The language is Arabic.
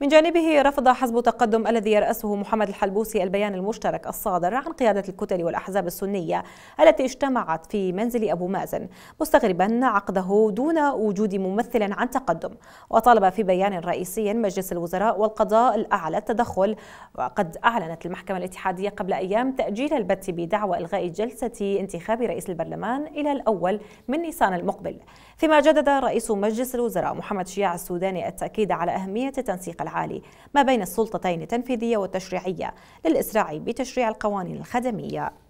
من جانبه رفض حزب تقدم الذي يرأسه محمد الحلبوسي البيان المشترك الصادر عن قيادة الكتل والأحزاب السنية التي اجتمعت في منزل أبو مازن مستغربا عقده دون وجود ممثل عن تقدم وطالب في بيان رئيسي مجلس الوزراء والقضاء الأعلى التدخل وقد أعلنت المحكمة الاتحادية قبل أيام تأجيل البت بدعوى إلغاء جلسة انتخاب رئيس البرلمان إلى الأول من نيسان المقبل فيما جدد رئيس مجلس الوزراء محمد شياع السوداني التأكيد على أهمية تنسيق العالي ما بين السلطتين التنفيذية والتشريعية للإسراع بتشريع القوانين الخدمية